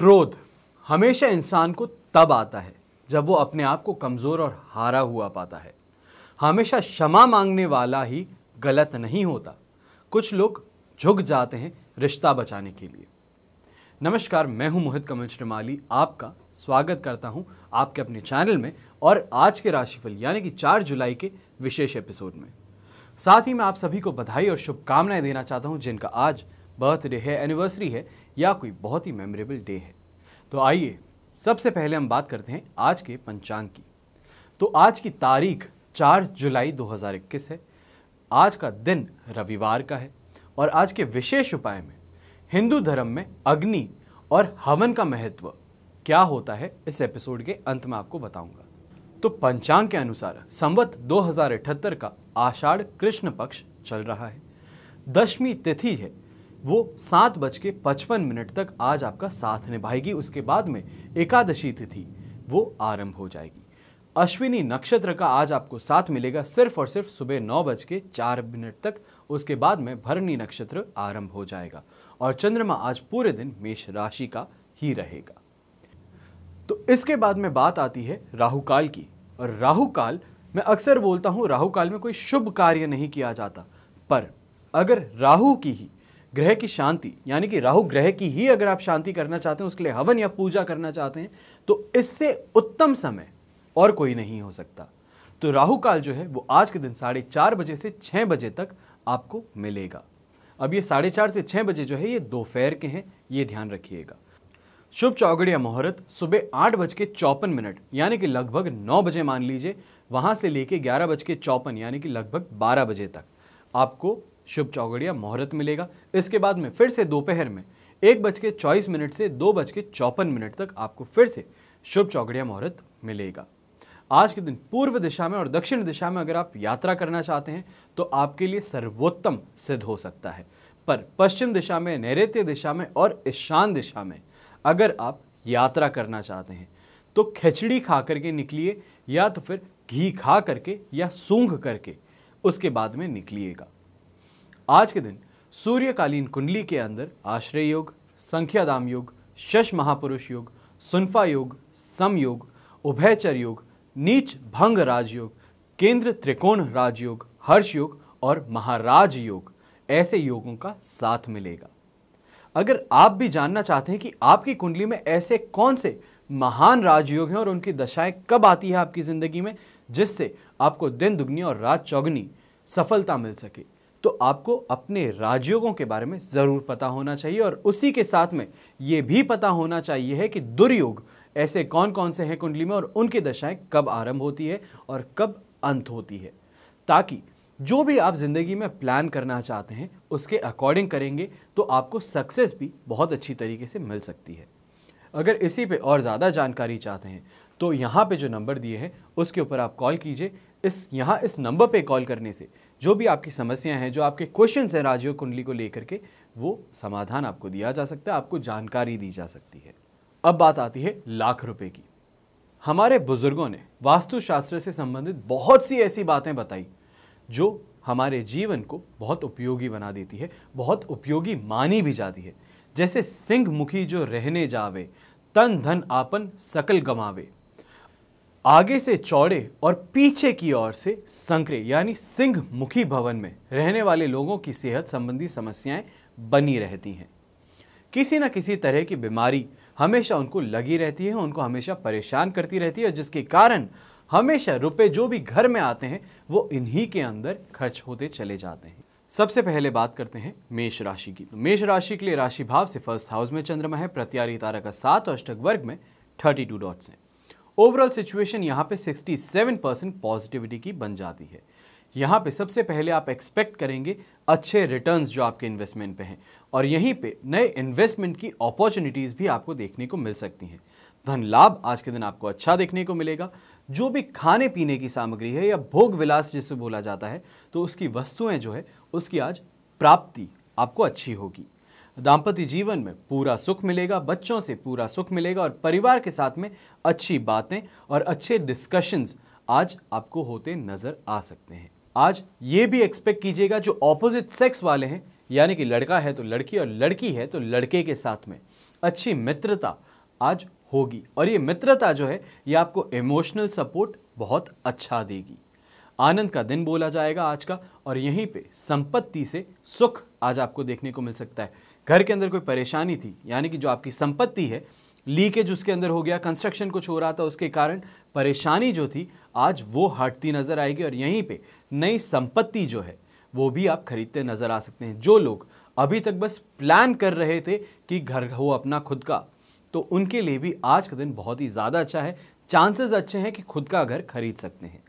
क्रोध हमेशा इंसान को तब आता है जब वो अपने आप को कमज़ोर और हारा हुआ पाता है हमेशा क्षमा मांगने वाला ही गलत नहीं होता कुछ लोग झुक जाते हैं रिश्ता बचाने के लिए नमस्कार मैं हूं मोहित कमल श्रीमाली आपका स्वागत करता हूं आपके अपने चैनल में और आज के राशिफल यानी कि 4 जुलाई के विशेष एपिसोड में साथ ही मैं आप सभी को बधाई और शुभकामनाएं देना चाहता हूं जिनका आज बर्थडे है एनिवर्सरी है या कोई बहुत ही मेमोरेबल डे है तो आइए सबसे पहले हम बात करते हैं आज के पंचांग की तो आज की तारीख 4 जुलाई 2021 है आज का दिन रविवार का है और आज के विशेष उपाय में हिंदू धर्म में अग्नि और हवन का महत्व क्या होता है इस एपिसोड के अंत में आपको बताऊंगा तो पंचांग के अनुसार संवत दो का आषाढ़ कृष्ण पक्ष चल रहा है दशमी तिथि है वो सात बज के पचपन मिनट तक आज आपका साथ निभाएगी उसके बाद में एकादशी तिथि वो आरंभ हो जाएगी अश्विनी नक्षत्र का आज आपको साथ मिलेगा सिर्फ और सिर्फ सुबह नौ बज के चार मिनट तक उसके बाद में भरणी नक्षत्र आरंभ हो जाएगा और चंद्रमा आज पूरे दिन मेष राशि का ही रहेगा तो इसके बाद में बात आती है राहु काल की और राहु काल मैं अक्सर बोलता हूँ राहु काल में कोई शुभ कार्य नहीं किया जाता पर अगर राहु की ही ग्रह की शांति यानी कि राहु ग्रह की ही अगर आप शांति करना चाहते हैं उसके लिए हवन या पूजा करना चाहते हैं तो इससे उत्तम समय और कोई नहीं हो सकता तो राहु काल जो है वो आज के दिन साढ़े चार बजे से छः बजे तक आपको मिलेगा अब ये साढ़े चार से छः बजे जो है ये दोपहर के हैं ये ध्यान रखिएगा शुभ चौगड़िया मुहूर्त सुबह आठ बज के चौपन मिनट यानी कि लगभग नौ बजे मान लीजिए वहाँ से लेके ग्यारह बज के चौपन यानी कि लगभग बारह बजे तक आपको शुभ चौगड़िया मुहूर्त मिलेगा इसके बाद में फिर से दोपहर में एक बज के चौबीस मिनट से दो बज के चौपन मिनट तक आपको फिर से शुभ चौगड़िया मुहूर्त मिलेगा आज के दिन पूर्व दिशा में और दक्षिण दिशा में अगर आप यात्रा करना चाहते हैं तो आपके लिए सर्वोत्तम सिद्ध हो सकता है पर पश्चिम दिशा में नैऋत्य दिशा में और ईशान दिशा में अगर आप यात्रा करना चाहते हैं तो खिचड़ी खा करके निकलिए या तो फिर घी खा करके या सूंघ करके उसके बाद में निकलिएगा आज के दिन सूर्यकालीन कुंडली के अंदर आश्रय योग संख्यादाम योग शश महापुरुष योग सुनफा योग समयोग उभयचर योग नीच भंग राजयोग केंद्र त्रिकोण राजयोग हर्ष योग और महाराज योग ऐसे योगों का साथ मिलेगा अगर आप भी जानना चाहते हैं कि आपकी कुंडली में ऐसे कौन से महान राजयोग हैं और उनकी दशाएं कब आती है आपकी ज़िंदगी में जिससे आपको दिन दुगनी और रात चौगनी सफलता मिल सके तो आपको अपने राजयोगों के बारे में ज़रूर पता होना चाहिए और उसी के साथ में ये भी पता होना चाहिए है कि दुर्योग ऐसे कौन कौन से हैं कुंडली में और उनकी दशाएं कब आरंभ होती है और कब अंत होती है ताकि जो भी आप ज़िंदगी में प्लान करना चाहते हैं उसके अकॉर्डिंग करेंगे तो आपको सक्सेस भी बहुत अच्छी तरीके से मिल सकती है अगर इसी पे और ज़्यादा जानकारी चाहते हैं तो यहाँ पे जो नंबर दिए हैं उसके ऊपर आप कॉल कीजिए इस यहाँ इस नंबर पे कॉल करने से जो भी आपकी समस्याएं हैं जो आपके क्वेश्चन हैं राजयोग कुंडली को लेकर के वो समाधान आपको दिया जा सकता है आपको जानकारी दी जा सकती है अब बात आती है लाख रुपए की हमारे बुजुर्गों ने वास्तुशास्त्र से संबंधित बहुत सी ऐसी बातें बताई जो हमारे जीवन को बहुत उपयोगी बना देती है बहुत उपयोगी मानी भी जाती है जैसे सिंह मुखी जो रहने जावे तन धन आपन सकल गमावे आगे से चौड़े और पीछे की ओर से संकरे यानी सिंह मुखी भवन में रहने वाले लोगों की सेहत संबंधी समस्याएं बनी रहती हैं किसी न किसी तरह की बीमारी हमेशा उनको लगी रहती है उनको हमेशा परेशान करती रहती है जिसके कारण हमेशा रुपए जो भी घर में आते हैं वो इन्हीं के अंदर खर्च होते चले जाते हैं सबसे पहले बात करते हैं मेष राशि की तो मेष राशि के लिए राशि भाव से फर्स्ट हाउस में चंद्रमा है प्रत्यारी तारा का सात और अष्टक वर्ग में थर्टी टू डॉट्स हैं ओवरऑल सिचुएशन यहाँ पे 67 परसेंट पॉजिटिविटी की बन जाती है यहाँ पे सबसे पहले आप एक्सपेक्ट करेंगे अच्छे रिटर्न्स जो आपके इन्वेस्टमेंट पे हैं और यहीं पे नए इन्वेस्टमेंट की अपॉर्चुनिटीज़ भी आपको देखने को मिल सकती हैं धन लाभ आज के दिन आपको अच्छा देखने को मिलेगा जो भी खाने पीने की सामग्री है या भोग विलास जिसे बोला जाता है तो उसकी वस्तुएँ जो है उसकी आज प्राप्ति आपको अच्छी होगी दाम्पत्य जीवन में पूरा सुख मिलेगा बच्चों से पूरा सुख मिलेगा और परिवार के साथ में अच्छी बातें और अच्छे डिस्कशंस आज आपको होते नज़र आ सकते हैं आज ये भी एक्सपेक्ट कीजिएगा जो ऑपोजिट सेक्स वाले हैं यानी कि लड़का है तो लड़की और लड़की है तो लड़के के साथ में अच्छी मित्रता आज होगी और ये मित्रता जो है ये आपको इमोशनल सपोर्ट बहुत अच्छा देगी आनंद का दिन बोला जाएगा आज का और यहीं पे संपत्ति से सुख आज आपको देखने को मिल सकता है घर के अंदर कोई परेशानी थी यानी कि जो आपकी संपत्ति है लीकेज उसके अंदर हो गया कंस्ट्रक्शन कुछ हो रहा था उसके कारण परेशानी जो थी आज वो हटती नज़र आएगी और यहीं पे नई संपत्ति जो है वो भी आप खरीदते नज़र आ सकते हैं जो लोग अभी तक बस प्लान कर रहे थे कि घर हो अपना खुद का तो उनके लिए भी आज का दिन बहुत ही ज़्यादा अच्छा है चांसेस अच्छे हैं कि खुद का घर खरीद सकते हैं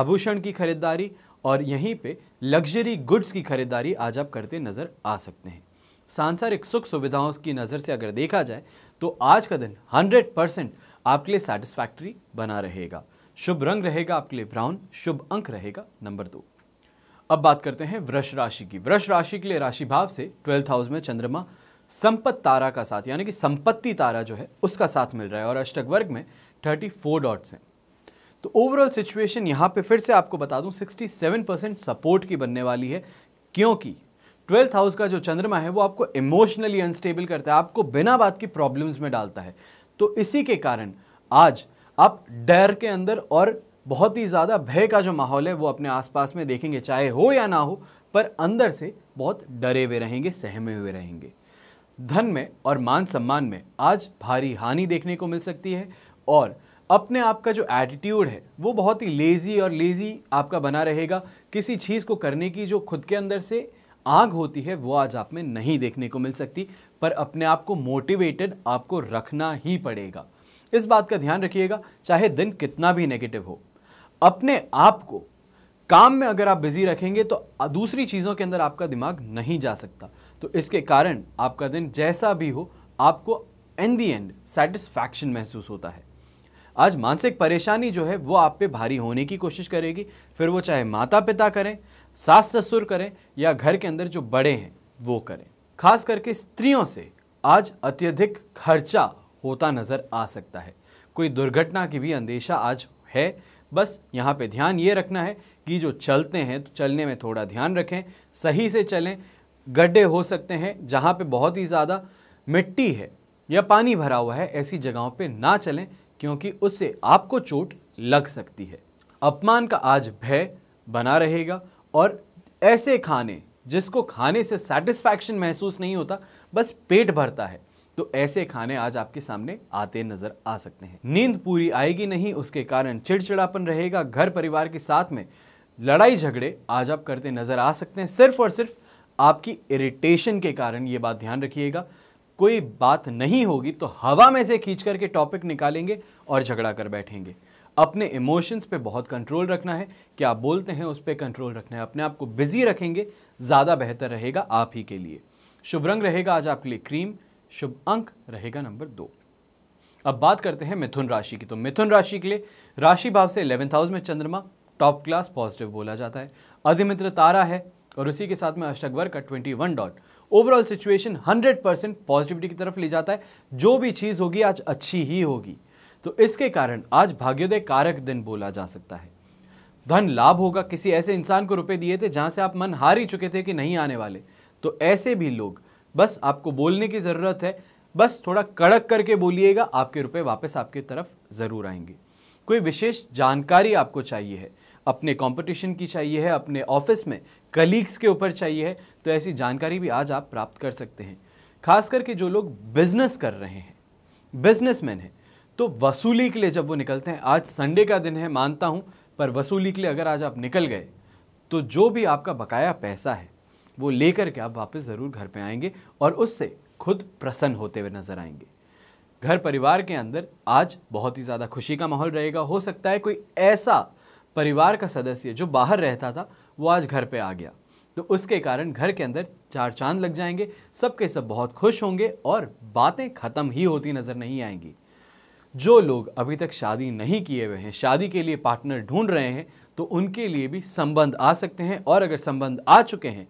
आभूषण की खरीदारी और यहीं पे लग्जरी गुड्स की खरीदारी आज आप करते नज़र आ सकते हैं सांसारिक सुख सुविधाओं की नज़र से अगर देखा जाए तो आज का दिन 100 परसेंट आपके लिए सेटिस्फैक्ट्री बना रहेगा शुभ रंग रहेगा आपके लिए ब्राउन शुभ अंक रहेगा नंबर दो अब बात करते हैं वृष राशि की वृष राशि के लिए राशि भाव से ट्वेल्थ हाउस में चंद्रमा संपत्त तारा का साथ यानी कि संपत्ति तारा जो है उसका साथ मिल रहा है और अष्टक वर्ग में थर्टी फोर डॉट्स हैं तो ओवरऑल सिचुएशन यहाँ पे फिर से आपको बता दूँ सेवन परसेंट सपोर्ट की बनने वाली है क्योंकि ट्वेल्थ हाउस का जो चंद्रमा है वो आपको इमोशनली अनस्टेबल करता है आपको बिना बात की प्रॉब्लम्स में डालता है तो इसी के कारण आज आप डर के अंदर और बहुत ही ज़्यादा भय का जो माहौल है वो अपने आसपास में देखेंगे चाहे हो या ना हो पर अंदर से बहुत डरे हुए रहेंगे सहमे हुए रहेंगे धन में और मान सम्मान में आज भारी हानि देखने को मिल सकती है और अपने आप का जो एटीट्यूड है वो बहुत ही लेज़ी और लेज़ी आपका बना रहेगा किसी चीज़ को करने की जो खुद के अंदर से आग होती है वो आज आप में नहीं देखने को मिल सकती पर अपने आप को मोटिवेटेड आपको रखना ही पड़ेगा इस बात का ध्यान रखिएगा चाहे दिन कितना भी नेगेटिव हो अपने आप को काम में अगर आप बिजी रखेंगे तो दूसरी चीज़ों के अंदर आपका दिमाग नहीं जा सकता तो इसके कारण आपका दिन जैसा भी हो आपको एन दी एंड सेटिस्फैक्शन महसूस होता है आज मानसिक परेशानी जो है वो आप पे भारी होने की कोशिश करेगी फिर वो चाहे माता पिता करें सास ससुर करें या घर के अंदर जो बड़े हैं वो करें खास करके स्त्रियों से आज अत्यधिक खर्चा होता नज़र आ सकता है कोई दुर्घटना की भी अंदेशा आज है बस यहाँ पे ध्यान ये रखना है कि जो चलते हैं तो चलने में थोड़ा ध्यान रखें सही से चलें गड्ढे हो सकते हैं जहाँ पे बहुत ही ज़्यादा मिट्टी है या पानी भरा हुआ है ऐसी जगहों पे ना चलें क्योंकि उससे आपको चोट लग सकती है अपमान का आज भय बना रहेगा और ऐसे खाने जिसको खाने से सेटिस्फैक्शन महसूस नहीं होता बस पेट भरता है तो ऐसे खाने आज आपके सामने आते नजर आ सकते हैं नींद पूरी आएगी नहीं उसके कारण चिड़चिड़ापन रहेगा घर परिवार के साथ में लड़ाई झगड़े आज आप करते नजर आ सकते हैं सिर्फ और सिर्फ आपकी इरिटेशन के कारण ये बात ध्यान रखिएगा कोई बात नहीं होगी तो हवा में से खींच करके टॉपिक निकालेंगे और झगड़ा कर बैठेंगे अपने इमोशंस पे बहुत कंट्रोल रखना है क्या बोलते हैं उस पर कंट्रोल रखना है अपने आप को बिजी रखेंगे ज़्यादा बेहतर रहेगा आप ही के लिए शुभ रंग रहेगा आज आपके लिए क्रीम शुभ अंक रहेगा नंबर दो अब बात करते हैं मिथुन राशि की तो मिथुन राशि के लिए राशि भाव से इलेवेंथ हाउस में चंद्रमा टॉप क्लास पॉजिटिव बोला जाता है अधिमित्र तारा है और उसी के साथ में अष्टकवर का one dot overall situation hundred percent positivity की तरफ ले जाता है जो भी चीज़ होगी आज अच्छी ही होगी तो इसके कारण आज भाग्योदय कारक दिन बोला जा सकता है धन लाभ होगा किसी ऐसे इंसान को रुपए दिए थे जहां से आप मन हार ही चुके थे कि नहीं आने वाले तो ऐसे भी लोग बस आपको बोलने की ज़रूरत है बस थोड़ा कड़क करके बोलिएगा आपके रुपए वापस आपकी तरफ ज़रूर आएंगे कोई विशेष जानकारी आपको चाहिए है अपने कंपटीशन की चाहिए है अपने ऑफिस में कलीग्स के ऊपर चाहिए है तो ऐसी जानकारी भी आज आप प्राप्त कर सकते हैं खास करके जो लोग बिजनेस कर रहे हैं बिजनेसमैन हैं तो वसूली के लिए जब वो निकलते हैं आज संडे का दिन है मानता हूँ पर वसूली के लिए अगर आज आप निकल गए तो जो भी आपका बकाया पैसा है वो लेकर के आप वापस ज़रूर घर पे आएंगे और उससे खुद प्रसन्न होते हुए नज़र आएंगे घर परिवार के अंदर आज बहुत ही ज़्यादा खुशी का माहौल रहेगा हो सकता है कोई ऐसा परिवार का सदस्य जो बाहर रहता था वो आज घर पे आ गया तो उसके कारण घर के अंदर चार चांद लग जाएंगे सबके सब बहुत खुश होंगे और बातें ख़त्म ही होती नज़र नहीं आएंगी जो लोग अभी तक शादी नहीं किए हुए हैं शादी के लिए पार्टनर ढूंढ रहे हैं तो उनके लिए भी संबंध आ सकते हैं और अगर संबंध आ चुके हैं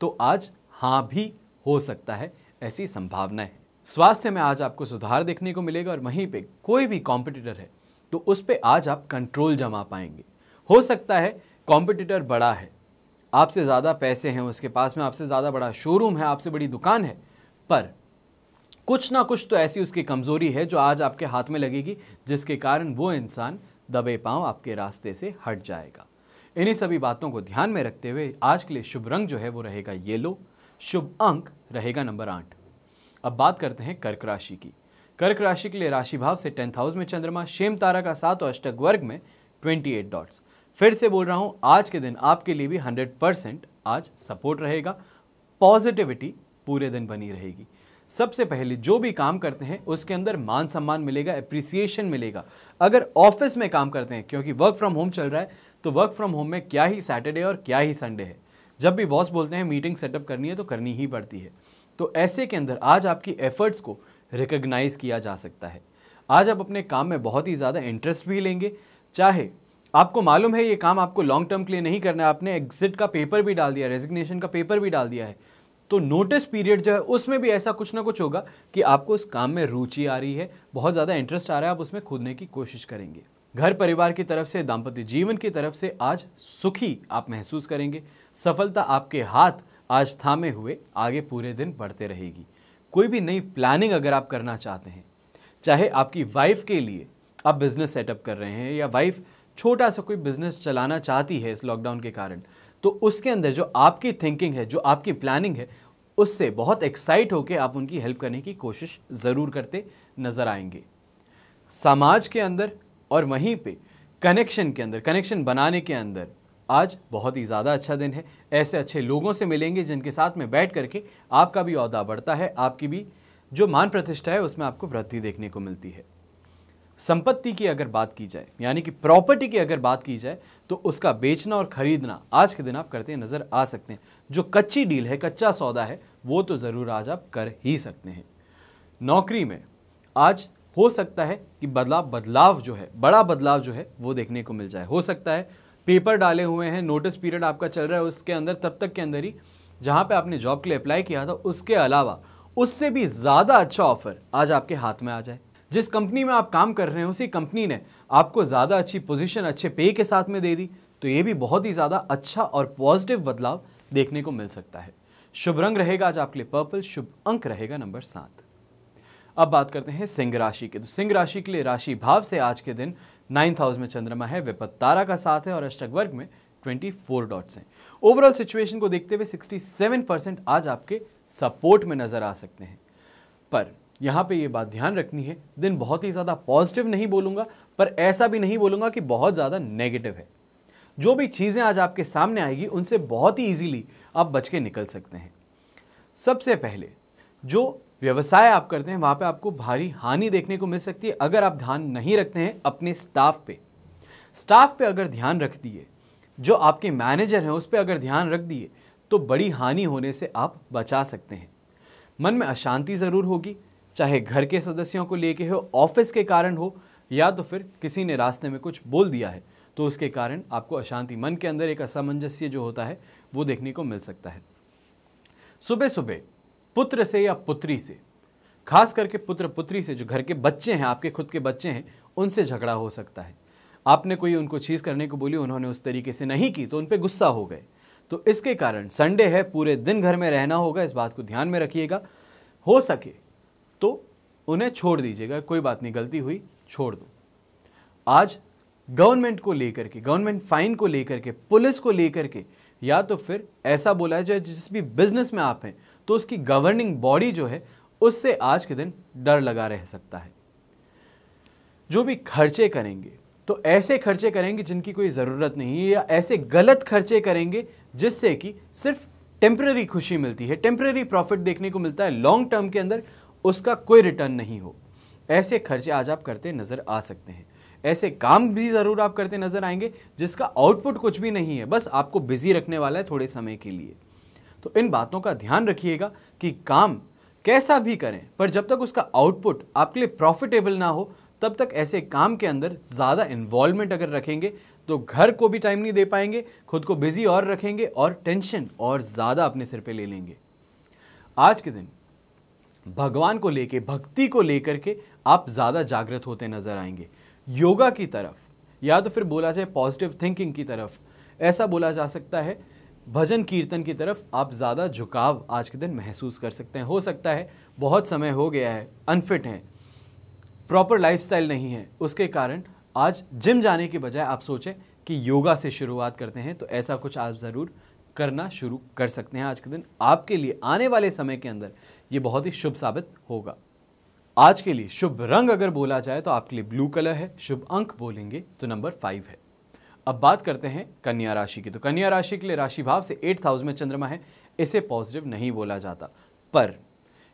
तो आज हाँ भी हो सकता है ऐसी संभावना है स्वास्थ्य में आज आपको सुधार देखने को मिलेगा और वहीं पे कोई भी कॉम्पिटिटर है तो उस पर आज आप कंट्रोल जमा पाएंगे हो सकता है कॉम्पिटिटर बड़ा है आपसे ज़्यादा पैसे हैं उसके पास में आपसे ज़्यादा बड़ा शोरूम है आपसे बड़ी दुकान है पर कुछ ना कुछ तो ऐसी उसकी कमज़ोरी है जो आज आपके हाथ में लगेगी जिसके कारण वो इंसान दबे पाँव आपके रास्ते से हट जाएगा इन्हीं सभी बातों को ध्यान में रखते हुए आज के लिए शुभ रंग जो है वो रहेगा येलो शुभ अंक रहेगा नंबर आठ अब बात करते हैं कर्क राशि की कर्क राशि के लिए राशि भाव से टेंथ हाउस में चंद्रमा शेम तारा का सात और अष्टक वर्ग में ट्वेंटी एट डॉट्स फिर से बोल रहा हूँ आज के दिन आपके लिए भी हंड्रेड परसेंट आज सपोर्ट रहेगा पॉजिटिविटी पूरे दिन बनी रहेगी सबसे पहले जो भी काम करते हैं उसके अंदर मान सम्मान मिलेगा अप्रिसिएशन मिलेगा अगर ऑफिस में काम करते हैं क्योंकि वर्क फ्रॉम होम चल रहा है तो वर्क फ्रॉम होम में क्या ही सैटरडे और क्या ही संडे है जब भी बॉस बोलते हैं मीटिंग सेटअप करनी है तो करनी ही पड़ती है तो ऐसे के अंदर आज आपकी एफर्ट्स को रिकग्नाइज किया जा सकता है आज आप अपने काम में बहुत ही ज़्यादा इंटरेस्ट भी लेंगे चाहे आपको मालूम है ये काम आपको लॉन्ग टर्म के लिए नहीं करना है आपने एग्जिट का पेपर भी डाल दिया रेजिग्नेशन का पेपर भी डाल दिया है तो नोटिस पीरियड जो है उसमें भी ऐसा कुछ ना कुछ होगा कि आपको उस काम में रुचि आ रही है बहुत ज़्यादा इंटरेस्ट आ रहा है आप उसमें खोदने की कोशिश करेंगे घर परिवार की तरफ से दाम्पत्य जीवन की तरफ से आज सुखी आप महसूस करेंगे सफलता आपके हाथ आज थामे हुए आगे पूरे दिन बढ़ते रहेगी कोई भी नई प्लानिंग अगर आप करना चाहते हैं चाहे आपकी वाइफ के लिए आप बिज़नेस सेटअप कर रहे हैं या वाइफ छोटा सा कोई बिज़नेस चलाना चाहती है इस लॉकडाउन के कारण तो उसके अंदर जो आपकी थिंकिंग है जो आपकी प्लानिंग है उससे बहुत एक्साइट होकर आप उनकी हेल्प करने की कोशिश ज़रूर करते नज़र आएंगे समाज के अंदर और वहीं पे कनेक्शन के अंदर कनेक्शन बनाने के अंदर आज बहुत ही ज़्यादा अच्छा दिन है ऐसे अच्छे लोगों से मिलेंगे जिनके साथ में बैठ करके आपका भी अहदा बढ़ता है आपकी भी जो मान प्रतिष्ठा है उसमें आपको वृद्धि देखने को मिलती है संपत्ति की अगर बात की जाए यानी कि प्रॉपर्टी की अगर बात की जाए तो उसका बेचना और खरीदना आज के दिन आप करते नज़र आ सकते हैं जो कच्ची डील है कच्चा सौदा है वो तो ज़रूर आज आप कर ही सकते हैं नौकरी में आज हो सकता है कि बदलाव बदलाव जो है बड़ा बदलाव जो है वो देखने को मिल जाए हो सकता है पेपर डाले हुए हैं नोटिस पीरियड आपका चल रहा है उसके अंदर तब तक के अंदर ही जहां पे आपने जॉब के लिए अप्लाई किया था उसके अलावा उससे भी ज़्यादा अच्छा ऑफर आज आपके हाथ में आ जाए जिस कंपनी में आप काम कर रहे हैं उसी कंपनी ने आपको ज़्यादा अच्छी पोजीशन अच्छे पे के साथ में दे दी तो ये भी बहुत ही ज़्यादा अच्छा और पॉजिटिव बदलाव देखने को मिल सकता है शुभ रंग रहेगा आज आपके लिए पर्पल शुभ अंक रहेगा नंबर सात अब बात करते हैं सिंह राशि के तो सिंह राशि के लिए राशि भाव से आज के दिन नाइन्थ हाउस में चंद्रमा है तारा का साथ है और अष्टक वर्ग में 24 डॉट्स हैं ओवरऑल सिचुएशन को देखते हुए 67 परसेंट आज आपके सपोर्ट में नजर आ सकते हैं पर यहाँ पे ये बात ध्यान रखनी है दिन बहुत ही ज़्यादा पॉजिटिव नहीं बोलूँगा पर ऐसा भी नहीं बोलूँगा कि बहुत ज़्यादा नेगेटिव है जो भी चीज़ें आज आपके सामने आएगी उनसे बहुत ही ईजीली आप बच के निकल सकते हैं सबसे पहले जो व्यवसाय आप करते हैं वहाँ पे आपको भारी हानि देखने को मिल सकती है अगर आप ध्यान नहीं रखते हैं अपने स्टाफ पे स्टाफ पे अगर ध्यान रख दिए जो आपके मैनेजर हैं उस पर अगर ध्यान रख दिए तो बड़ी हानि होने से आप बचा सकते हैं मन में अशांति ज़रूर होगी चाहे घर के सदस्यों को लेके हो ऑफिस के कारण हो या तो फिर किसी ने रास्ते में कुछ बोल दिया है तो उसके कारण आपको अशांति मन के अंदर एक असामंजस्य जो होता है वो देखने को मिल सकता है सुबह सुबह पुत्र से या पुत्री से खास करके पुत्र पुत्री से जो घर के बच्चे हैं आपके खुद के बच्चे हैं उनसे झगड़ा हो सकता है आपने कोई उनको चीज़ करने को बोली उन्होंने उस तरीके से नहीं की तो उन पर गुस्सा हो गए तो इसके कारण संडे है पूरे दिन घर में रहना होगा इस बात को ध्यान में रखिएगा हो सके तो उन्हें छोड़ दीजिएगा कोई बात नहीं गलती हुई छोड़ दो आज गवर्नमेंट को लेकर के गवर्नमेंट फाइन को लेकर के पुलिस को लेकर के या तो फिर ऐसा बोला जाए जिस भी बिजनेस में आप हैं तो उसकी गवर्निंग बॉडी जो है उससे आज के दिन डर लगा रह सकता है जो भी खर्चे करेंगे तो ऐसे खर्चे करेंगे जिनकी कोई ज़रूरत नहीं है या ऐसे गलत खर्चे करेंगे जिससे कि सिर्फ टेम्प्रेरी खुशी मिलती है टेम्प्रेरी प्रॉफिट देखने को मिलता है लॉन्ग टर्म के अंदर उसका कोई रिटर्न नहीं हो ऐसे खर्चे आज आप करते नज़र आ सकते हैं ऐसे काम भी ज़रूर आप करते नज़र आएंगे जिसका आउटपुट कुछ भी नहीं है बस आपको बिज़ी रखने वाला है थोड़े समय के लिए तो इन बातों का ध्यान रखिएगा कि काम कैसा भी करें पर जब तक उसका आउटपुट आपके लिए प्रॉफिटेबल ना हो तब तक ऐसे काम के अंदर ज़्यादा इन्वॉल्वमेंट अगर रखेंगे तो घर को भी टाइम नहीं दे पाएंगे खुद को बिज़ी और रखेंगे और टेंशन और ज़्यादा अपने सिर पे ले लेंगे आज के दिन भगवान को लेके भक्ति को लेकर के आप ज़्यादा जागृत होते नज़र आएंगे योगा की तरफ या तो फिर बोला जाए पॉजिटिव थिंकिंग की तरफ ऐसा बोला जा सकता है भजन कीर्तन की तरफ आप ज़्यादा झुकाव आज के दिन महसूस कर सकते हैं हो सकता है बहुत समय हो गया है अनफिट हैं प्रॉपर लाइफस्टाइल नहीं है उसके कारण आज जिम जाने के बजाय आप सोचें कि योगा से शुरुआत करते हैं तो ऐसा कुछ आप ज़रूर करना शुरू कर सकते हैं आज के दिन आपके लिए आने वाले समय के अंदर ये बहुत ही शुभ साबित होगा आज के लिए शुभ रंग अगर बोला जाए तो आपके लिए ब्लू कलर है शुभ अंक बोलेंगे तो नंबर फाइव है अब बात करते हैं कन्या राशि की तो कन्या राशि के लिए राशि भाव से एट हाउस में चंद्रमा है इसे पॉजिटिव नहीं बोला जाता पर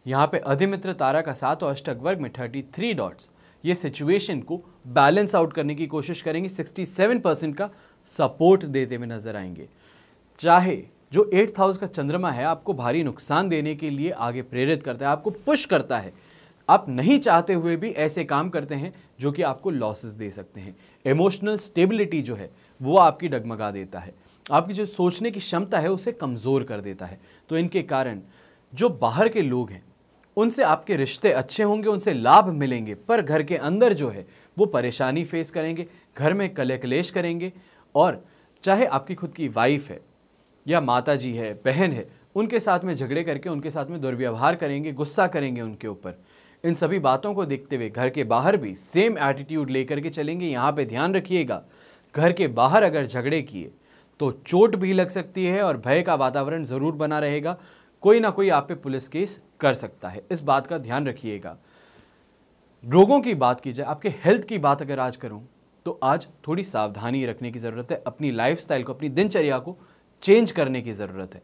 यहाँ पे अधिमित्र तारा का सात और अष्टक वर्ग में थर्टी थ्री डॉट्स ये सिचुएशन को बैलेंस आउट करने की कोशिश करेंगे सिक्सटी सेवन परसेंट का सपोर्ट देते हुए नजर आएंगे चाहे जो एट्थ हाउस का चंद्रमा है आपको भारी नुकसान देने के लिए आगे प्रेरित करता है आपको पुश करता है आप नहीं चाहते हुए भी ऐसे काम करते हैं जो कि आपको लॉसेस दे सकते हैं इमोशनल स्टेबिलिटी जो है वो आपकी डगमगा देता है आपकी जो सोचने की क्षमता है उसे कमज़ोर कर देता है तो इनके कारण जो बाहर के लोग हैं उनसे आपके रिश्ते अच्छे होंगे उनसे लाभ मिलेंगे पर घर के अंदर जो है वो परेशानी फेस करेंगे घर में कले कलेश करेंगे और चाहे आपकी खुद की वाइफ है या माता जी है बहन है उनके साथ में झगड़े करके उनके साथ में दुर्व्यवहार करेंगे गुस्सा करेंगे उनके ऊपर इन सभी बातों को देखते हुए घर के बाहर भी सेम एटीट्यूड लेकर के चलेंगे यहाँ पे ध्यान रखिएगा घर के बाहर अगर झगड़े किए तो चोट भी लग सकती है और भय का वातावरण ज़रूर बना रहेगा कोई ना कोई आप पे पुलिस केस कर सकता है इस बात का ध्यान रखिएगा रोगों की बात की जाए आपके हेल्थ की बात अगर आज करूँ तो आज थोड़ी सावधानी रखने की ज़रूरत है अपनी लाइफस्टाइल को अपनी दिनचर्या को चेंज करने की ज़रूरत है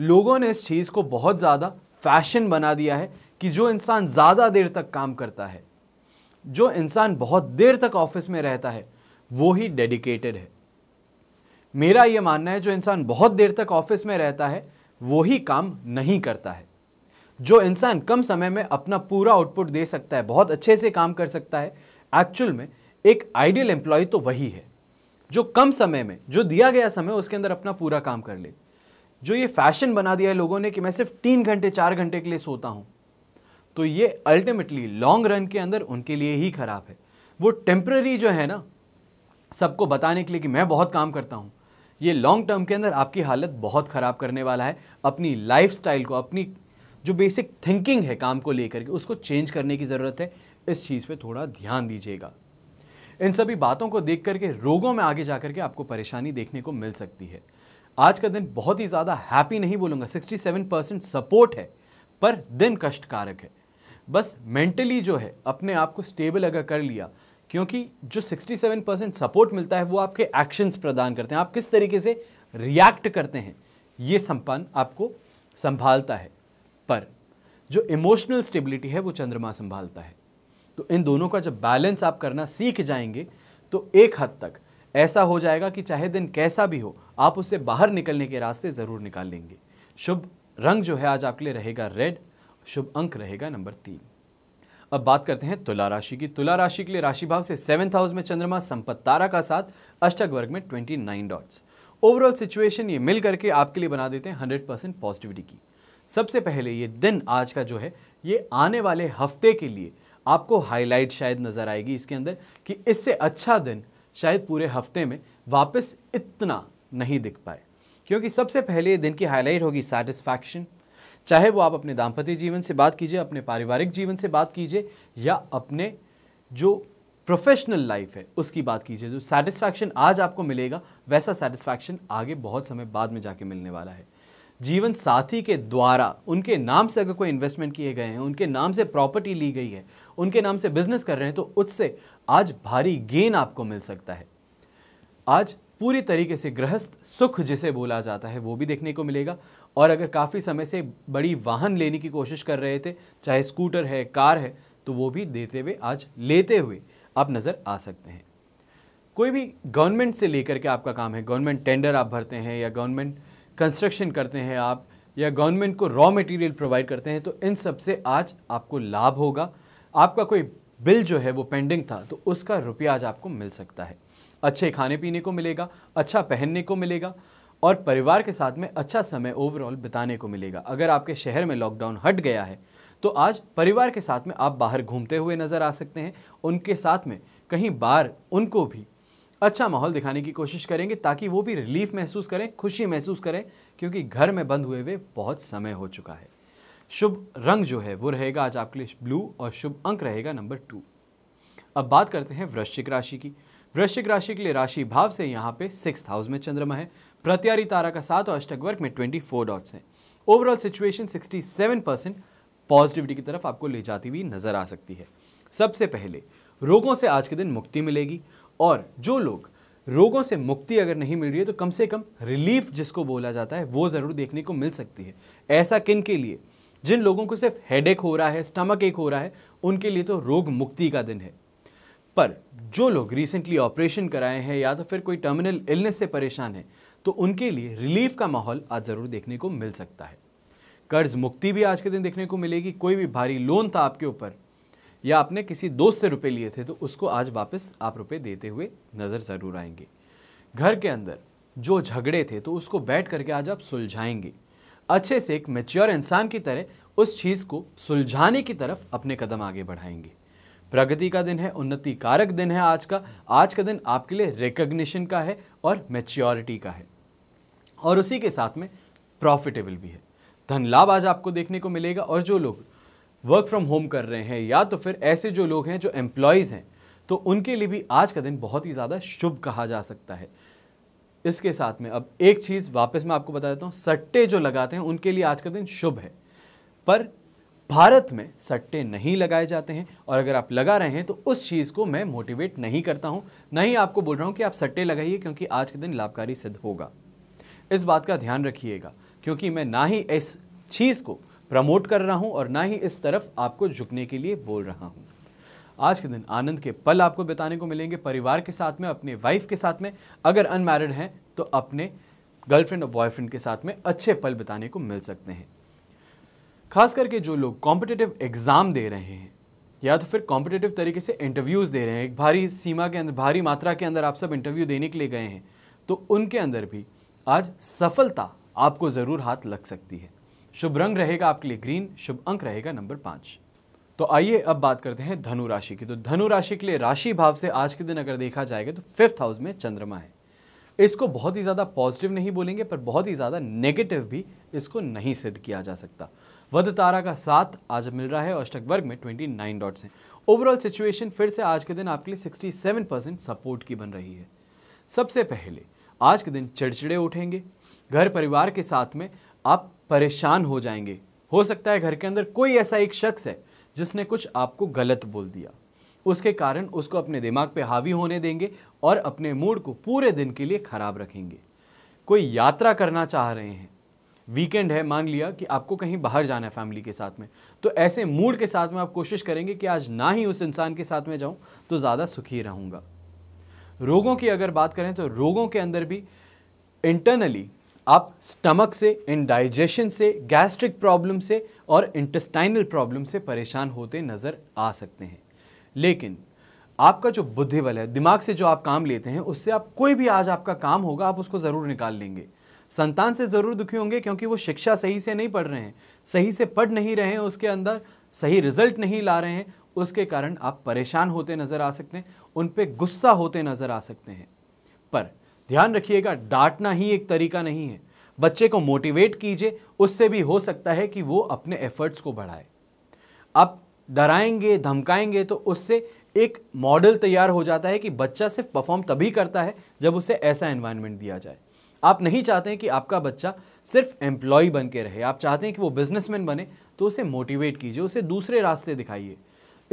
लोगों ने इस चीज़ को बहुत ज़्यादा फैशन बना दिया है कि जो इंसान ज़्यादा देर तक काम करता है जो इंसान बहुत देर तक ऑफिस में रहता है वो ही डेडिकेटेड है मेरा ये मानना है जो इंसान बहुत देर तक ऑफिस में रहता है वो ही काम नहीं करता है जो इंसान कम समय में अपना पूरा आउटपुट दे सकता है बहुत अच्छे से काम कर सकता है एक्चुअल में एक आइडियल एम्प्लॉय तो वही है जो कम समय में जो दिया गया समय उसके अंदर अपना पूरा काम कर ले जो ये फैशन बना दिया है लोगों ने कि मैं सिर्फ तीन घंटे चार घंटे के लिए सोता हूँ तो ये अल्टीमेटली लॉन्ग रन के अंदर उनके लिए ही ख़राब है वो टेम्प्ररी जो है ना सबको बताने के लिए कि मैं बहुत काम करता हूँ ये लॉन्ग टर्म के अंदर आपकी हालत बहुत ख़राब करने वाला है अपनी लाइफ को अपनी जो बेसिक थिंकिंग है काम को लेकर के उसको चेंज करने की ज़रूरत है इस चीज़ पे थोड़ा ध्यान दीजिएगा इन सभी बातों को देख करके रोगों में आगे जा करके आपको परेशानी देखने को मिल सकती है आज का दिन बहुत ही ज़्यादा हैप्पी नहीं बोलूँगा 67 परसेंट सपोर्ट है पर दिन कष्टकारक है बस मेंटली जो है अपने आप को स्टेबल अगर कर लिया क्योंकि जो 67 परसेंट सपोर्ट मिलता है वो आपके एक्शंस प्रदान करते हैं आप किस तरीके से रिएक्ट करते हैं ये संपन्न आपको संभालता है पर जो इमोशनल स्टेबिलिटी है वो चंद्रमा संभालता है तो इन दोनों का जब बैलेंस आप करना सीख जाएंगे तो एक हद तक ऐसा हो जाएगा कि चाहे दिन कैसा भी हो आप उससे बाहर निकलने के रास्ते ज़रूर निकाल लेंगे शुभ रंग जो है आज आपके लिए रहेगा रेड शुभ अंक रहेगा नंबर तीन अब बात करते हैं तुला राशि की तुला राशि के लिए राशि भाव से सेवन्थ हाउस में चंद्रमा संपत तारा का साथ अष्टक वर्ग में twenty nine dots overall situation ये मिल करके आपके लिए बना देते हैं हंड्रेड परसेंट पॉजिटिविटी की सबसे पहले ये दिन आज का जो है ये आने वाले हफ्ते के लिए आपको हाईलाइट शायद नज़र आएगी इसके अंदर कि इससे अच्छा दिन शायद पूरे हफ्ते में वापस इतना नहीं दिख पाए क्योंकि सबसे पहले दिन की हाईलाइट होगी सेटिस्फैक्शन चाहे वो आप अपने दाम्पत्य जीवन से बात कीजिए अपने पारिवारिक जीवन से बात कीजिए या अपने जो प्रोफेशनल लाइफ है उसकी बात कीजिए जो सेटिस्फैक्शन आज आपको मिलेगा वैसा सेटिस्फैक्शन आगे बहुत समय बाद में जाके मिलने वाला है जीवन साथी के द्वारा उनके नाम से अगर कोई इन्वेस्टमेंट किए गए हैं उनके नाम से प्रॉपर्टी ली गई है उनके नाम से बिजनेस कर रहे हैं तो उससे आज भारी गेन आपको मिल सकता है आज पूरी तरीके से गृहस्थ सुख जिसे बोला जाता है वो भी देखने को मिलेगा और अगर काफ़ी समय से बड़ी वाहन लेने की कोशिश कर रहे थे चाहे स्कूटर है कार है तो वो भी देते हुए आज लेते हुए आप नज़र आ सकते हैं कोई भी गवर्नमेंट से लेकर के आपका काम है गवर्नमेंट टेंडर आप भरते हैं या गवर्नमेंट कंस्ट्रक्शन करते हैं आप या गवर्नमेंट को रॉ मटेरियल प्रोवाइड करते हैं तो इन सब से आज आपको लाभ होगा आपका कोई बिल जो है वो पेंडिंग था तो उसका रुपया आज आपको मिल सकता है अच्छे खाने पीने को मिलेगा अच्छा पहनने को मिलेगा और परिवार के साथ में अच्छा समय ओवरऑल बिताने को मिलेगा अगर आपके शहर में लॉकडाउन हट गया है तो आज परिवार के साथ में आप बाहर घूमते हुए नज़र आ सकते हैं उनके साथ में कहीं बार उनको भी अच्छा माहौल दिखाने की कोशिश करेंगे ताकि वो भी रिलीफ महसूस करें खुशी महसूस करें क्योंकि घर में बंद हुए हुए बहुत समय हो चुका है शुभ रंग जो है वो रहेगा आज आपके लिए ब्लू और शुभ अंक रहेगा नंबर टू अब बात करते हैं वृश्चिक राशि की वृश्चिक राशि के लिए राशि भाव से यहाँ पे सिक्स हाउस में चंद्रमा है प्रत्यारी तारा का साथ और अष्टक वर्ग में ट्वेंटी फोर डॉट्स हैं overall situation sixty seven percent positivity की तरफ आपको ले जाती हुई नजर आ सकती है सबसे पहले रोगों से आज के दिन मुक्ति मिलेगी और जो लोग रोगों से मुक्ति अगर नहीं मिल रही है तो कम से कम रिलीफ जिसको बोला जाता है वो ज़रूर देखने को मिल सकती है ऐसा किन के लिए जिन लोगों को सिर्फ हेड हो रहा है स्टमक एक हो रहा है उनके लिए तो रोग मुक्ति का दिन है पर जो लोग रिसेंटली ऑपरेशन कराए हैं या तो फिर कोई टर्मिनल इलनेस से परेशान है तो उनके लिए रिलीफ का माहौल आज ज़रूर देखने को मिल सकता है कर्ज मुक्ति भी आज के दिन देखने को मिलेगी कोई भी भारी लोन था आपके ऊपर या आपने किसी दोस्त से रुपए लिए थे तो उसको आज वापस आप रुपए देते हुए नज़र ज़रूर आएंगे घर के अंदर जो झगड़े थे तो उसको बैठ करके आज आप सुलझाएंगे अच्छे से एक मेच्योर इंसान की तरह उस चीज़ को सुलझाने की तरफ अपने कदम आगे बढ़ाएंगे प्रगति का दिन है उन्नति कारक दिन है आज का आज का दिन आपके लिए रिकग्निशन का है और मेच्योरिटी का है और उसी के साथ में प्रॉफिटेबल भी है धन लाभ आज आपको देखने को मिलेगा और जो लोग वर्क फ्रॉम होम कर रहे हैं या तो फिर ऐसे जो लोग हैं जो एम्प्लॉयज़ हैं तो उनके लिए भी आज का दिन बहुत ही ज़्यादा शुभ कहा जा सकता है इसके साथ में अब एक चीज़ वापस मैं आपको बता देता हूँ सट्टे जो लगाते हैं उनके लिए आज का दिन शुभ है पर भारत में सट्टे नहीं लगाए जाते हैं और अगर आप लगा रहे हैं तो उस चीज़ को मैं मोटिवेट नहीं करता हूँ नहीं आपको बोल रहा हूँ कि आप सट्टे लगाइए क्योंकि आज के दिन लाभकारी सिद्ध होगा इस बात का ध्यान रखिएगा क्योंकि मैं ना ही इस चीज़ को प्रमोट कर रहा हूँ और ना ही इस तरफ आपको झुकने के लिए बोल रहा हूँ आज के दिन आनंद के पल आपको बिताने को मिलेंगे परिवार के साथ में अपने वाइफ के साथ में अगर अनमैरिड हैं तो अपने गर्लफ्रेंड और बॉयफ्रेंड के साथ में अच्छे पल बिताने को मिल सकते हैं खास करके जो लोग कॉम्पिटेटिव एग्ज़ाम दे रहे हैं या तो फिर कॉम्पिटेटिव तरीके से इंटरव्यूज़ दे रहे हैं एक भारी सीमा के अंदर भारी मात्रा के अंदर आप सब इंटरव्यू देने के लिए गए हैं तो उनके अंदर भी आज सफलता आपको ज़रूर हाथ लग सकती है शुभ रंग रहेगा आपके लिए ग्रीन शुभ अंक रहेगा नंबर पांच तो आइए अब बात करते हैं धनु राशि की तो धनु राशि के लिए राशि भाव से आज के दिन अगर देखा जाएगा तो फिफ्थ हाउस में चंद्रमा है इसको बहुत ही ज़्यादा पॉजिटिव नहीं बोलेंगे पर बहुत ही ज़्यादा नेगेटिव भी इसको नहीं सिद्ध किया जा सकता वध तारा का साथ आज मिल रहा है अष्टक वर्ग में 29 डॉट्स हैं ओवरऑल सिचुएशन फिर से आज के दिन आपके लिए 67 परसेंट सपोर्ट की बन रही है सबसे पहले आज के दिन चिड़चिड़े उठेंगे घर परिवार के साथ में आप परेशान हो जाएंगे हो सकता है घर के अंदर कोई ऐसा एक शख्स है जिसने कुछ आपको गलत बोल दिया उसके कारण उसको अपने दिमाग पे हावी होने देंगे और अपने मूड को पूरे दिन के लिए ख़राब रखेंगे कोई यात्रा करना चाह रहे हैं वीकेंड है मान लिया कि आपको कहीं बाहर जाना है फैमिली के साथ में तो ऐसे मूड के साथ में आप कोशिश करेंगे कि आज ना ही उस इंसान के साथ में जाऊं तो ज़्यादा सुखी रहूंगा रोगों की अगर बात करें तो रोगों के अंदर भी इंटरनली आप स्टमक से इनडाइजेशन से गैस्ट्रिक प्रॉब्लम से और इंटेस्टाइनल प्रॉब्लम से परेशान होते नज़र आ सकते हैं लेकिन आपका जो बुद्धि बल है दिमाग से जो आप काम लेते हैं उससे आप कोई भी आज आपका काम होगा आप उसको ज़रूर निकाल लेंगे संतान से ज़रूर दुखी होंगे क्योंकि वो शिक्षा सही से नहीं पढ़ रहे हैं सही से पढ़ नहीं रहे हैं उसके अंदर सही रिजल्ट नहीं ला रहे हैं उसके कारण आप परेशान होते नज़र आ सकते हैं उन पर गुस्सा होते नज़र आ सकते हैं पर ध्यान रखिएगा डांटना ही एक तरीका नहीं है बच्चे को मोटिवेट कीजिए उससे भी हो सकता है कि वो अपने एफर्ट्स को बढ़ाए आप डराएंगे धमकाएंगे तो उससे एक मॉडल तैयार हो जाता है कि बच्चा सिर्फ परफॉर्म तभी करता है जब उसे ऐसा एनवायरनमेंट दिया जाए आप नहीं चाहते हैं कि आपका बच्चा सिर्फ एम्प्लॉय बन के रहे आप चाहते हैं कि वो बिजनेसमैन बने तो उसे मोटिवेट कीजिए उसे दूसरे रास्ते दिखाइए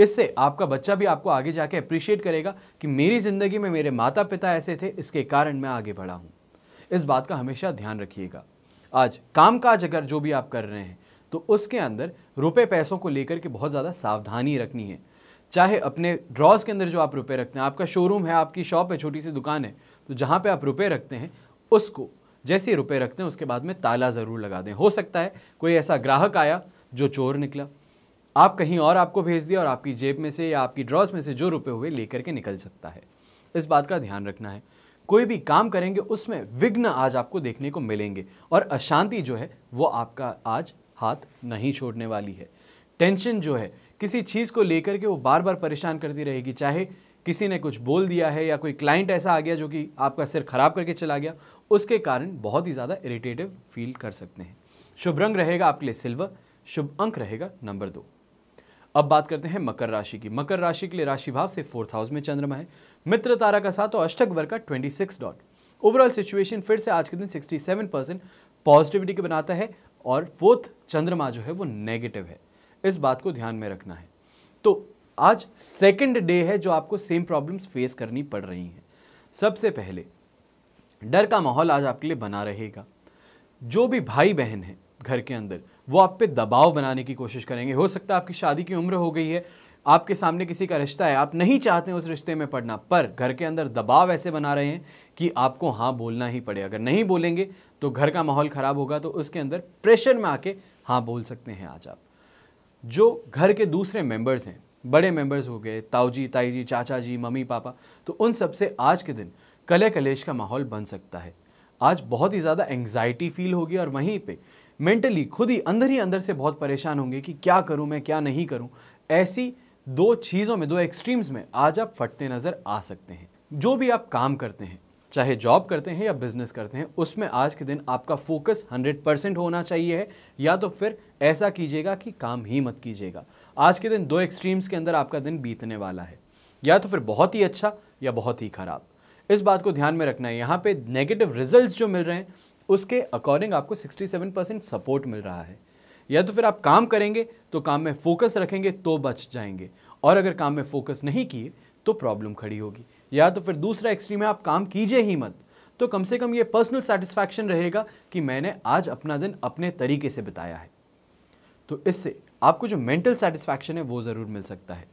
इससे आपका बच्चा भी आपको आगे जाके अप्रिशिएट करेगा कि मेरी ज़िंदगी में मेरे माता पिता ऐसे थे इसके कारण मैं आगे बढ़ा हूँ इस बात का हमेशा ध्यान रखिएगा आज काम काज अगर जो भी आप कर रहे हैं तो उसके अंदर रुपए पैसों को लेकर के बहुत ज़्यादा सावधानी रखनी है चाहे अपने ड्रॉज के अंदर जो आप रुपए रखते हैं आपका शोरूम है आपकी शॉप है छोटी सी दुकान है तो जहाँ पे आप रुपए रखते हैं उसको जैसे ही रुपए रखते हैं उसके बाद में ताला ज़रूर लगा दें हो सकता है कोई ऐसा ग्राहक आया जो चोर निकला आप कहीं और आपको भेज दिया और आपकी जेब में से या आपकी ड्रॉस में से जो रुपए हुए लेकर के निकल सकता है इस बात का ध्यान रखना है कोई भी काम करेंगे उसमें विघ्न आज आपको देखने को मिलेंगे और अशांति जो है वो आपका आज हाथ नहीं छोड़ने वाली है टेंशन जो है किसी चीज़ को लेकर के वो बार बार परेशान करती रहेगी चाहे किसी ने कुछ बोल दिया है या कोई क्लाइंट ऐसा आ गया जो कि आपका सिर खराब करके चला गया उसके कारण बहुत ही ज़्यादा इरिटेटिव फील कर सकते हैं शुभ रंग रहेगा आपके लिए सिल्वर शुभ अंक रहेगा नंबर दो अब बात करते हैं मकर राशि की मकर राशि के लिए राशि भाव से फोर्थ हाउस में चंद्रमा है मित्र तारा का साथ और अष्टक वर्ग का twenty six dot overall situation फिर से आज के दिन सिक्सटी सेवन परसेंट पॉजिटिविटी के बनाता है और फोर्थ चंद्रमा जो है वो नेगेटिव है इस बात को ध्यान में रखना है तो आज सेकेंड डे है जो आपको सेम प्रॉब्लम्स फेस करनी पड़ रही हैं सबसे पहले डर का माहौल आज आपके लिए बना रहेगा जो भी भाई बहन हैं घर के अंदर वो आप पे दबाव बनाने की कोशिश करेंगे हो सकता है आपकी शादी की उम्र हो गई है आपके सामने किसी का रिश्ता है आप नहीं चाहते उस रिश्ते में पड़ना पर घर के अंदर दबाव ऐसे बना रहे हैं कि आपको हाँ बोलना ही पड़े अगर नहीं बोलेंगे तो घर का माहौल ख़राब होगा तो उसके अंदर प्रेशर में आके हाँ बोल सकते हैं आज आप जो घर के दूसरे मेंबर्स हैं बड़े मेंबर्स हो गए ताऊजी ताई जी चाचा जी मम्मी पापा तो उन सब से आज के दिन कले कलेश का माहौल बन सकता है आज बहुत ही ज़्यादा एंग्जाइटी फील होगी और वहीं पर मेंटली खुद ही अंदर ही अंदर से बहुत परेशान होंगे कि क्या करूं मैं क्या नहीं करूं ऐसी दो चीज़ों में दो एक्सट्रीम्स में आज आप फटते नज़र आ सकते हैं जो भी आप काम करते हैं चाहे जॉब करते हैं या बिजनेस करते हैं उसमें आज के दिन आपका फोकस 100 परसेंट होना चाहिए है या तो फिर ऐसा कीजिएगा कि काम ही मत कीजिएगा आज के दिन दो एक्सट्रीम्स के अंदर आपका दिन बीतने वाला है या तो फिर बहुत ही अच्छा या बहुत ही खराब इस बात को ध्यान में रखना है यहाँ पे नेगेटिव रिजल्ट्स जो मिल रहे हैं उसके अकॉर्डिंग आपको 67 परसेंट सपोर्ट मिल रहा है या तो फिर आप काम करेंगे तो काम में फोकस रखेंगे तो बच जाएंगे और अगर काम में फोकस नहीं किए तो प्रॉब्लम खड़ी होगी या तो फिर दूसरा एक्सट्रीम है आप काम कीजिए ही मत तो कम से कम ये पर्सनल सेटिस्फैक्शन रहेगा कि मैंने आज अपना दिन अपने तरीके से बिताया है तो इससे आपको जो मेंटल सेटिस्फैक्शन है वो ज़रूर मिल सकता है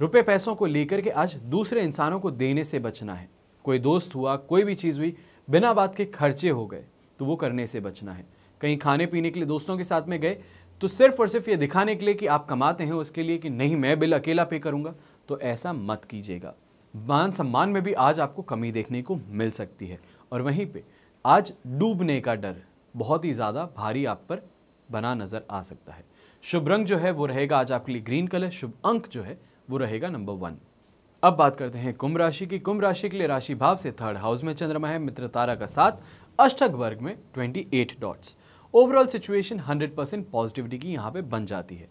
रुपए पैसों को लेकर के आज दूसरे इंसानों को देने से बचना है कोई दोस्त हुआ कोई भी चीज़ हुई बिना बात के खर्चे हो गए तो वो करने से बचना है कहीं खाने पीने के लिए दोस्तों के साथ में गए तो सिर्फ और सिर्फ ये दिखाने के लिए कि आप कमाते हैं उसके लिए कि नहीं मैं बिल अकेला पे करूँगा तो ऐसा मत कीजिएगा मान सम्मान में भी आज आपको कमी देखने को मिल सकती है और वहीं पे आज डूबने का डर बहुत ही ज़्यादा भारी आप पर बना नज़र आ सकता है शुभ रंग जो है वो रहेगा आज आपके लिए ग्रीन कलर शुभ अंक जो है वो रहेगा नंबर वन अब बात करते हैं कुंभ राशि की कुंभ राशि के लिए राशि भाव से थर्ड हाउस में चंद्रमा है मित्र तारा का साथ अष्टक वर्ग में 28 dots overall situation 100 percent positivity की यहाँ पे बन जाती है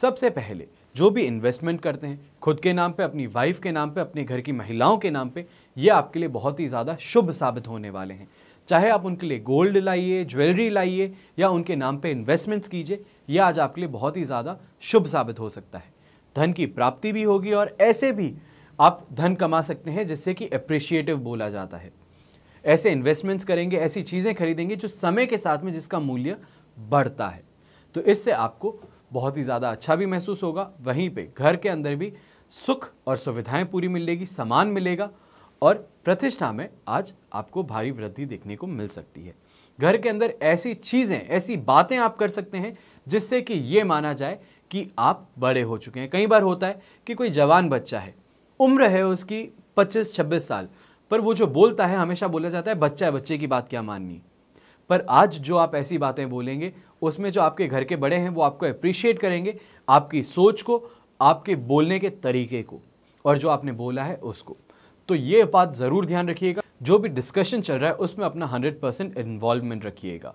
सबसे पहले जो भी इन्वेस्टमेंट करते हैं खुद के नाम पे अपनी वाइफ के नाम पे अपने घर की महिलाओं के नाम पे ये आपके लिए बहुत ही ज़्यादा शुभ साबित होने वाले हैं चाहे आप उनके लिए गोल्ड लाइए ज्वेलरी लाइए या उनके नाम पे इन्वेस्टमेंट्स कीजिए ये आज आपके लिए बहुत ही ज़्यादा शुभ साबित हो सकता है धन की प्राप्ति भी होगी और ऐसे भी आप धन कमा सकते हैं जिससे कि अप्रिशिएटिव बोला जाता है ऐसे इन्वेस्टमेंट्स करेंगे ऐसी चीज़ें खरीदेंगे जो समय के साथ में जिसका मूल्य बढ़ता है तो इससे आपको बहुत ही ज़्यादा अच्छा भी महसूस होगा वहीं पे घर के अंदर भी सुख और सुविधाएं पूरी मिलेगी सामान मिलेगा और प्रतिष्ठा में आज आपको भारी वृद्धि देखने को मिल सकती है घर के अंदर ऐसी चीज़ें ऐसी बातें आप कर सकते हैं जिससे कि ये माना जाए कि आप बड़े हो चुके हैं कई बार होता है कि कोई जवान बच्चा है उम्र है उसकी 25-26 साल पर वो जो बोलता है हमेशा बोला जाता है बच्चा है बच्चे की बात क्या माननी पर आज जो आप ऐसी बातें बोलेंगे उसमें जो आपके घर के बड़े हैं वो आपको अप्रिशिएट करेंगे आपकी सोच को आपके बोलने के तरीके को और जो आपने बोला है उसको तो ये बात ज़रूर ध्यान रखिएगा जो भी डिस्कशन चल रहा है उसमें अपना हंड्रेड परसेंट इन्वॉल्वमेंट रखिएगा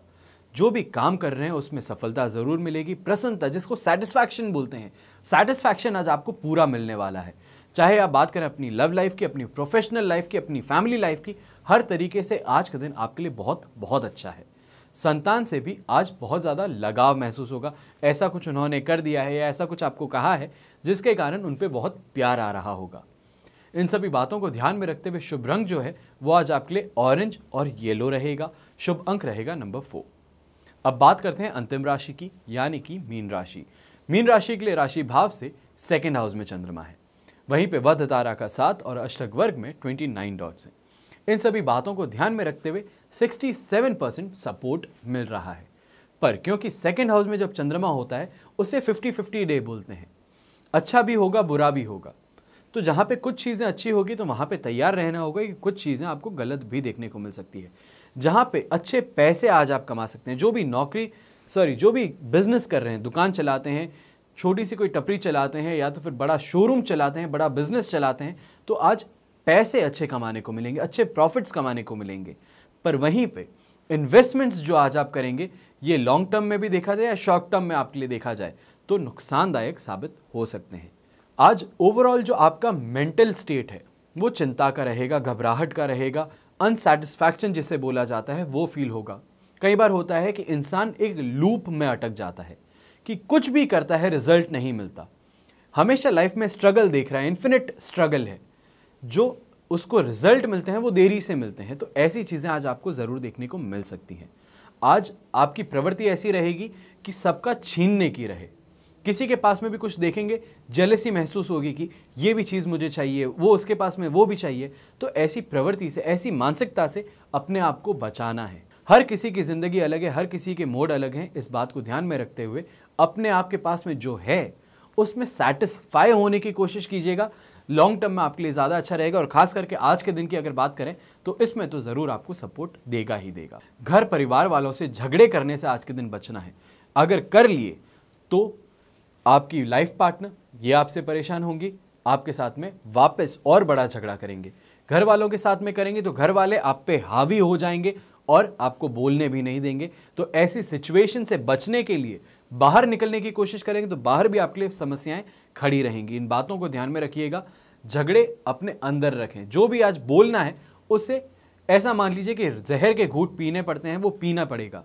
जो भी काम कर रहे हैं उसमें सफलता ज़रूर मिलेगी प्रसन्नता जिसको सेटिस्फैक्शन बोलते हैं सेटिस्फैक्शन आज आपको पूरा मिलने वाला है चाहे आप बात करें अपनी लव लाइफ की अपनी प्रोफेशनल लाइफ की अपनी फैमिली लाइफ की हर तरीके से आज का दिन आपके लिए बहुत बहुत अच्छा है संतान से भी आज बहुत ज़्यादा लगाव महसूस होगा ऐसा कुछ उन्होंने कर दिया है या ऐसा कुछ आपको कहा है जिसके कारण उन पर बहुत प्यार आ रहा होगा इन सभी बातों को ध्यान में रखते हुए शुभ रंग जो है वो आज आपके लिए ऑरेंज और येलो रहेगा शुभ अंक रहेगा नंबर फोर अब बात करते हैं अंतिम राशि की यानी कि मीन राशि मीन राशि के लिए राशि भाव से सेकेंड हाउस में चंद्रमा है वहीं पे वध तारा का सात और अष्टक वर्ग में 29 डॉट्स हैं इन सभी बातों को ध्यान में रखते हुए 67 परसेंट सपोर्ट मिल रहा है पर क्योंकि सेकेंड हाउस में जब चंद्रमा होता है उसे 50-50 डे बोलते हैं अच्छा भी होगा बुरा भी होगा तो जहाँ पे कुछ चीज़ें अच्छी होगी तो वहाँ पे तैयार रहना होगा कि कुछ चीज़ें आपको गलत भी देखने को मिल सकती है जहाँ पे अच्छे पैसे आज आप कमा सकते हैं जो भी नौकरी सॉरी जो भी बिजनेस कर रहे हैं दुकान चलाते हैं छोटी सी कोई टपरी चलाते हैं या तो फिर बड़ा शोरूम चलाते हैं बड़ा बिजनेस चलाते हैं तो आज पैसे अच्छे कमाने को मिलेंगे अच्छे प्रॉफिट्स कमाने को मिलेंगे पर वहीं पे इन्वेस्टमेंट्स जो आज आप करेंगे ये लॉन्ग टर्म में भी देखा जाए या शॉर्ट टर्म में आपके लिए देखा जाए तो नुकसानदायक साबित हो सकते हैं आज ओवरऑल जो आपका मेंटल स्टेट है वो चिंता का रहेगा घबराहट का रहेगा अनसेटिस्फैक्शन जिसे बोला जाता है वो फील होगा कई बार होता है कि इंसान एक लूप में अटक जाता है कि कुछ भी करता है रिजल्ट नहीं मिलता हमेशा लाइफ में स्ट्रगल देख रहा है इन्फिनिट स्ट्रगल है जो उसको रिजल्ट मिलते हैं वो देरी से मिलते हैं तो ऐसी चीज़ें आज आपको ज़रूर देखने को मिल सकती हैं आज आपकी प्रवृत्ति ऐसी रहेगी कि सबका छीनने की रहे किसी के पास में भी कुछ देखेंगे जलसी महसूस होगी कि ये भी चीज़ मुझे चाहिए वो उसके पास में वो भी चाहिए तो ऐसी प्रवृत्ति से ऐसी मानसिकता से अपने आप को बचाना है हर किसी की ज़िंदगी अलग है हर किसी के मोड अलग हैं इस बात को ध्यान में रखते हुए अपने आप के पास में जो है उसमें सेटिस्फाई होने की कोशिश कीजिएगा लॉन्ग टर्म में आपके लिए ज़्यादा अच्छा रहेगा और खास करके आज के दिन की अगर बात करें तो इसमें तो ज़रूर आपको सपोर्ट देगा ही देगा घर परिवार वालों से झगड़े करने से आज के दिन बचना है अगर कर लिए तो आपकी लाइफ पार्टनर ये आपसे परेशान होंगी आपके साथ में वापस और बड़ा झगड़ा करेंगे घर वालों के साथ में करेंगे तो घर वाले आप पे हावी हो जाएंगे और आपको बोलने भी नहीं देंगे तो ऐसी सिचुएशन से बचने के लिए बाहर निकलने की कोशिश करेंगे तो बाहर भी आपके लिए समस्याएं खड़ी रहेंगी इन बातों को ध्यान में रखिएगा झगड़े अपने अंदर रखें जो भी आज बोलना है उसे ऐसा मान लीजिए कि जहर के घूट पीने पड़ते हैं वो पीना पड़ेगा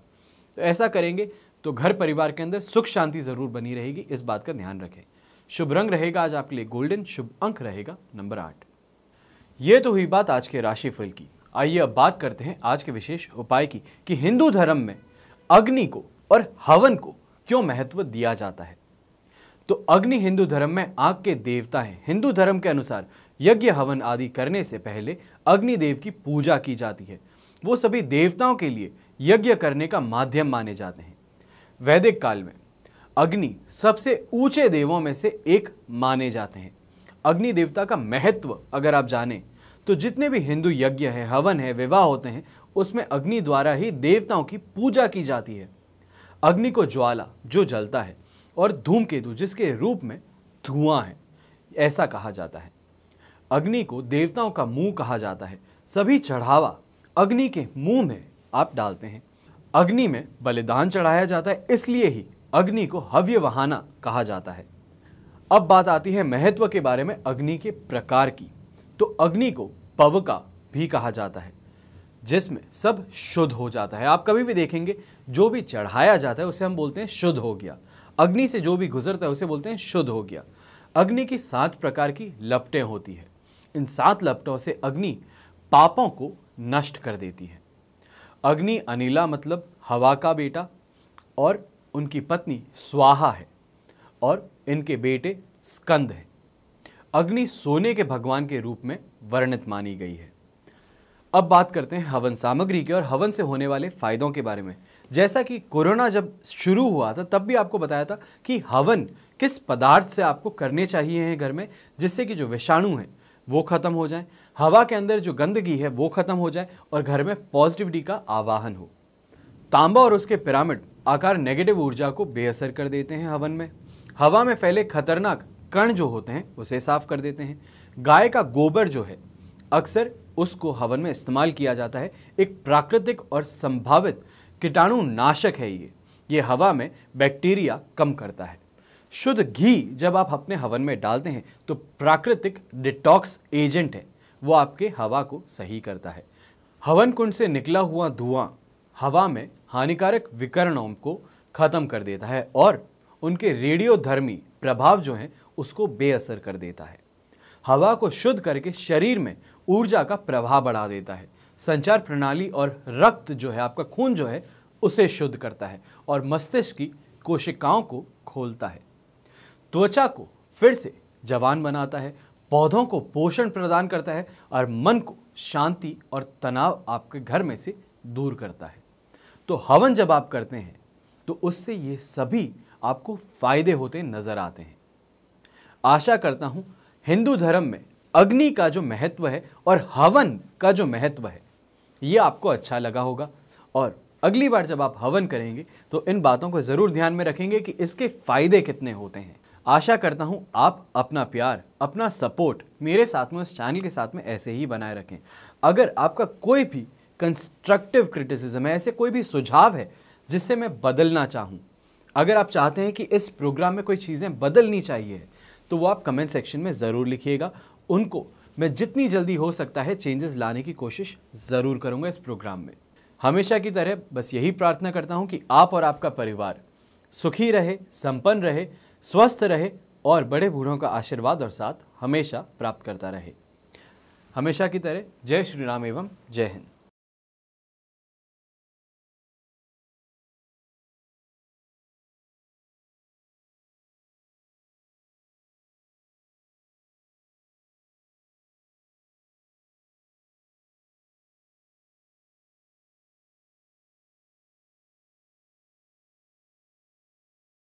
तो ऐसा करेंगे तो घर परिवार के अंदर सुख शांति ज़रूर बनी रहेगी इस बात का ध्यान रखें शुभ रंग रहेगा आज आपके लिए गोल्डन शुभ अंक रहेगा नंबर आठ ये तो हुई बात आज के राशिफल की आइए अब बात करते हैं आज के विशेष उपाय की कि हिंदू धर्म में अग्नि को और हवन को क्यों महत्व दिया जाता है तो अग्नि हिंदू धर्म में आग के देवता हैं हिंदू धर्म के अनुसार यज्ञ हवन आदि करने से पहले अग्निदेव की पूजा की जाती है वो सभी देवताओं के लिए यज्ञ करने का माध्यम माने जाते हैं वैदिक काल में अग्नि सबसे ऊंचे देवों में से एक माने जाते हैं अग्नि देवता का महत्व अगर आप जानें तो जितने भी हिंदू यज्ञ हैं हवन है विवाह होते हैं उसमें अग्नि द्वारा ही देवताओं की पूजा की जाती है अग्नि को ज्वाला जो जलता है और धूमकेतु जिसके रूप में धुआं है ऐसा कहा जाता है अग्नि को देवताओं का मुंह कहा जाता है सभी चढ़ावा अग्नि के मुंह में आप डालते हैं अग्नि में बलिदान चढ़ाया जाता है इसलिए ही अग्नि को हव्य वहाना कहा जाता है अब बात आती है महत्व के बारे में अग्नि के प्रकार की तो अग्नि को पव का भी कहा जाता है जिसमें सब शुद्ध हो जाता है आप कभी भी देखेंगे जो भी चढ़ाया जाता है उसे हम बोलते हैं शुद्ध हो गया अग्नि से जो भी गुजरता है उसे बोलते हैं शुद्ध हो गया अग्नि की सात प्रकार की लपटें होती है इन सात लपटों से अग्नि पापों को नष्ट कर देती है अग्नि अनिला मतलब हवा का बेटा और उनकी पत्नी स्वाहा है और इनके बेटे स्कंद हैं अग्नि सोने के भगवान के रूप में वर्णित मानी गई है अब बात करते हैं हवन सामग्री के और हवन से होने वाले फायदों के बारे में जैसा कि कोरोना जब शुरू हुआ था तब भी आपको बताया था कि हवन किस पदार्थ से आपको करने चाहिए हैं घर में जिससे कि जो विषाणु हैं वो ख़त्म हो जाए हवा के अंदर जो गंदगी है वो ख़त्म हो जाए और घर में पॉजिटिविटी का आवाहन हो तांबा और उसके पिरामिड आकार नेगेटिव ऊर्जा को बेअसर कर देते हैं हवन में हवा में फैले खतरनाक कण जो होते हैं उसे साफ कर देते हैं गाय का गोबर जो है अक्सर उसको हवन में इस्तेमाल किया जाता है एक प्राकृतिक और संभावित कीटाणुनाशक है ये ये हवा में बैक्टीरिया कम करता है शुद्ध घी जब आप अपने हवन में डालते हैं तो प्राकृतिक डिटॉक्स एजेंट है वो आपके हवा को सही करता है हवन कुंड से निकला हुआ धुआं हवा में हानिकारक विकरणों को ख़त्म कर देता है और उनके रेडियोधर्मी प्रभाव जो हैं उसको बेअसर कर देता है हवा को शुद्ध करके शरीर में ऊर्जा का प्रवाह बढ़ा देता है संचार प्रणाली और रक्त जो है आपका खून जो है उसे शुद्ध करता है और मस्तिष्क की कोशिकाओं को खोलता है त्वचा को फिर से जवान बनाता है पौधों को पोषण प्रदान करता है और मन को शांति और तनाव आपके घर में से दूर करता है तो हवन जब आप करते हैं तो उससे ये सभी आपको फायदे होते नज़र आते हैं आशा करता हूँ हिंदू धर्म में अग्नि का जो महत्व है और हवन का जो महत्व है ये आपको अच्छा लगा होगा और अगली बार जब आप हवन करेंगे तो इन बातों को ज़रूर ध्यान में रखेंगे कि इसके फ़ायदे कितने होते हैं आशा करता हूँ आप अपना प्यार अपना सपोर्ट मेरे साथ में उस चैनल के साथ में ऐसे ही बनाए रखें अगर आपका कोई भी कंस्ट्रक्टिव क्रिटिसिज्म है ऐसे कोई भी सुझाव है जिससे मैं बदलना चाहूँ अगर आप चाहते हैं कि इस प्रोग्राम में कोई चीज़ें बदलनी चाहिए तो वो आप कमेंट सेक्शन में ज़रूर लिखिएगा उनको मैं जितनी जल्दी हो सकता है चेंजेस लाने की कोशिश ज़रूर करूँगा इस प्रोग्राम में हमेशा की तरह बस यही प्रार्थना करता हूँ कि आप और आपका परिवार सुखी रहे संपन्न रहे स्वस्थ रहे और बड़े बूढ़ों का आशीर्वाद और साथ हमेशा प्राप्त करता रहे हमेशा की तरह जय श्री राम एवं जय हिंद